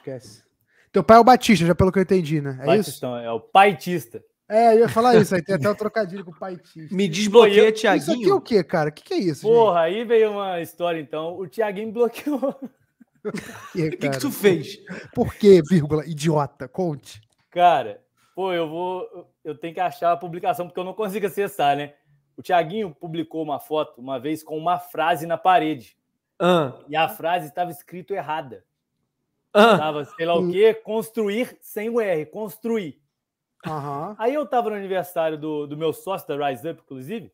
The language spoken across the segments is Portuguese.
Esquece. Teu pai é o Batista, já pelo que eu entendi, né? É Batistão, isso? é o paitista. É, eu ia falar isso, aí tem até um trocadilho com o paitista. Me desbloqueia, eu... Tiaguinho. Isso aqui é o quê, cara? O que, que é isso? Porra, gente? aí veio uma história, então. O Tiaguinho bloqueou. O que, que, que, tu fez? Por quê, vírgula, idiota? Conte. Cara, pô, eu vou. Eu tenho que achar a publicação, porque eu não consigo acessar, né? O Tiaguinho publicou uma foto uma vez com uma frase na parede. Ah. E a frase estava escrito errada. Ah. Tava, sei lá o quê, construir sem o R, construir. Uhum. Aí eu tava no aniversário do, do meu sócio, da Rise Up, inclusive,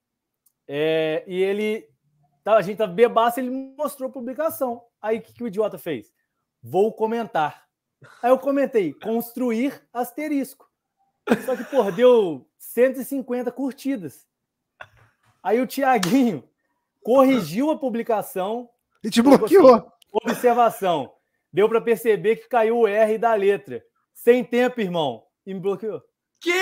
é, e ele. Tava, tá, a gente tava bebaço, ele mostrou a publicação. Aí o que, que o idiota fez? Vou comentar. Aí eu comentei, construir asterisco. Só que, pô, deu 150 curtidas. Aí o Tiaguinho corrigiu a publicação. E te bloqueou. Tipo assim, observação deu para perceber que caiu o R da letra. Sem tempo, irmão. E me bloqueou. Que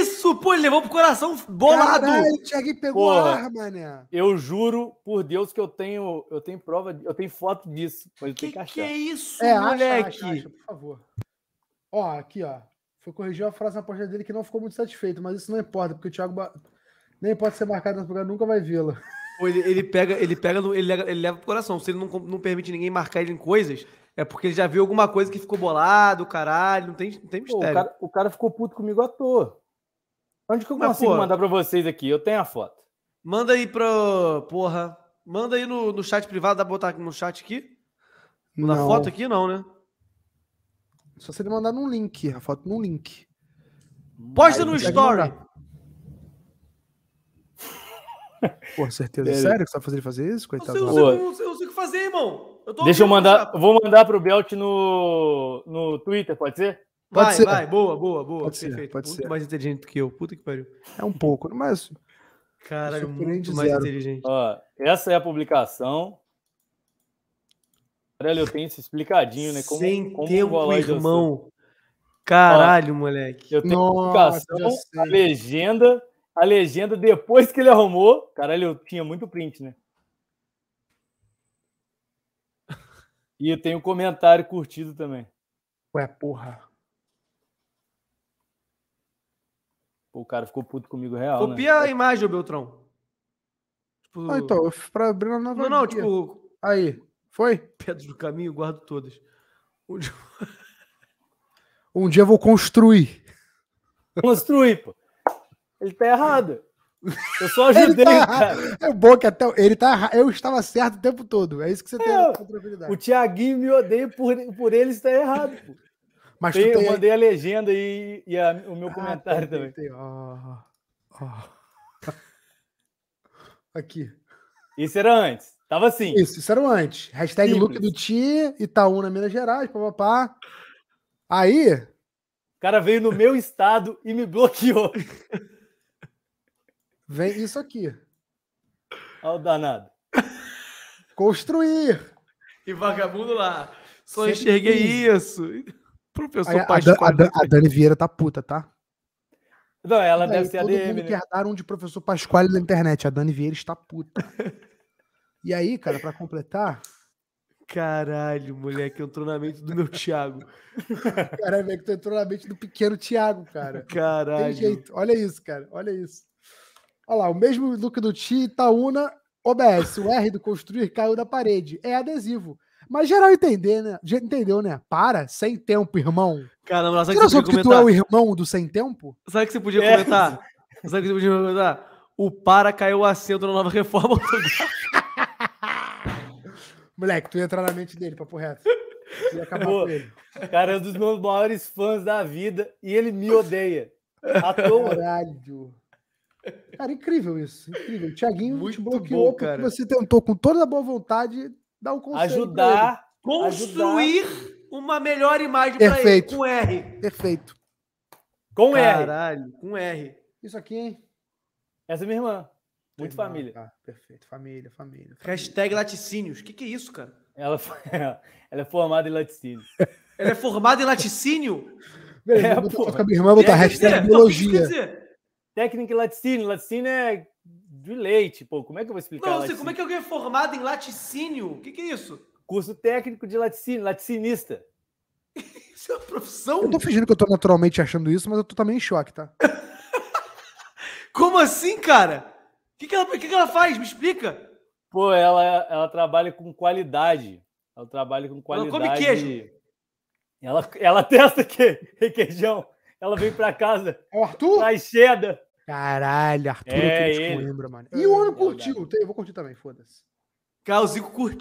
isso? Pô, ele levou pro coração bolado. Caralho, Thiago pegou Porra, arma, né? Eu juro por Deus que eu tenho, eu tenho prova, eu tenho foto disso. Mas que, que, que, é isso, é, moleque? Acha, acha, acha, por favor. Ó, aqui, ó. Foi corrigir a frase na porta dele que não ficou muito satisfeito, mas isso não importa, porque o Thiago ba... nem pode ser marcado nesse lugar, nunca vai vê-lo. Ele, ele, pega, ele pega, ele leva, ele leva pro coração. Se ele não, não permite ninguém marcar ele em coisas, é porque ele já viu alguma coisa que ficou bolado, caralho. Não tem, não tem mistério. Pô, o, cara, o, cara, ficou puto comigo à toa. Onde que eu Mas, consigo porra, mandar pra vocês aqui? Eu tenho a foto. Manda aí pro. Porra. Manda aí no, no chat privado, dá pra botar no chat aqui? Na foto aqui, não, né? Só se ele mandar num link, a foto num link. Posta Ai, no story. Pô, certeza. Sério que você fazer ele fazer isso, coitado? Eu sei, sei o que fazer, irmão. Eu Deixa eu mandar. Eu vou mandar pro Belt no, no Twitter, pode ser? Pode vai, ser. vai, boa, boa, boa. Pode perfeito. Ser, pode muito ser. mais inteligente do que eu. Puta que pariu. É um pouco, né? mas. Caralho, muito mais zero. inteligente. Ó, essa é a publicação. Caralho, eu tenho isso explicadinho, né? Como, Sem como um irmão. Caralho, Ó, moleque. Eu tenho Nossa, publicação, a legenda, a legenda depois que ele arrumou. Caralho, eu tinha muito print, né? E tem um comentário curtido também. Ué, porra. Pô, o cara ficou puto comigo real. Né? Copia né? a imagem, Beltrão. Tipo... Ah, então, para pra abrir uma nova. Não, não, tipo. Aí. Foi? Pedras do caminho, guardo todas. Um dia... um dia eu vou construir. Construir, pô. Ele tá errado. Eu só ajudei, tá, cara. É bom que até ele tá Eu estava certo o tempo todo. É isso que você tem a O Thiaguinho me odeia por, por ele estar errado, pô. Mas tem, tem... Eu mandei a legenda e, e a, o meu ah, comentário também. Tem. Oh, oh. Aqui. Isso era antes. Tava assim. Isso, isso era antes. Hashtag Simples. look do Ti, Itaúna, Minas Gerais, papapá. Aí. O cara veio no meu estado e me bloqueou. Vem isso aqui. Olha o danado. Construir. E vagabundo lá. Só Sempre enxerguei isso. Professor a, Pascoal. A, Dan, a, Dani Vieira tá puta, tá? Não, ela e deve ser todo ADM. Mundo né? quer dar um de professor Pasquale na internet. A Dani Vieira está puta. e aí, cara, para completar. Caralho, moleque, entrou na mente do meu Thiago. Caralho, moleque, tu entrou na mente do pequeno Thiago, cara. Caralho. Tem jeito. Olha isso, cara. Olha isso. Olha lá, o mesmo look do Ti, Itaúna, OBS. O R do construir caiu da parede. É adesivo. Mas geral entender, né? Entendeu, né? Para, sem tempo, irmão. Caramba, sabe Tira que você podia que comentar? tu é o irmão do sem tempo? Sabe que você podia é. comentar? Sabe que você podia comentar? O para caiu o acento na nova reforma Moleque, tu ia entrar na mente dele, papo reto. Tu ia acabar com ele. Cara, é um dos meus maiores fãs da vida e ele me odeia. À toa. Caralho. Cara, incrível isso. Incrível. O Thiaguinho Muito te bloqueou bom, cara. você tentou, com toda a boa vontade, dar um conselho. Ajudar. Construir ajudar. uma melhor imagem para ele com R. Perfeito. Com Caralho. R. Com R. Isso aqui, hein? Essa é minha irmã. Muito irmã, família. Tá. perfeito. Família, família, família. Hashtag laticínios. O que, que é isso, cara? Ela, ela é formada em laticínios. ela é formada em laticínio? Beleza, é, vou botar, minha irmã, botar hashtag biologia técnica em laticínio. Laticínio é de leite, pô. Como é que eu vou explicar? Não, você, como é que alguém é formado em laticínio? O que, que é isso? Curso técnico de laticínio, laticinista. isso é uma profissão? Eu tô fingindo que eu tô naturalmente achando isso, mas eu tô também em choque, tá? como assim, cara? O que, que, ela, que, que ela faz? Me explica. Pô, ela, ela trabalha com qualidade. Ela trabalha com qualidade. Ela come queijo. Ela, ela testa que requeijão. Ela veio pra casa. É o Arthur? Mais cedo. Caralho, Arthur é, que ele. Coimbra, mano. E o ano curtiu. Eu vou curtir também, foda-se. Cara, o Zico curtiu.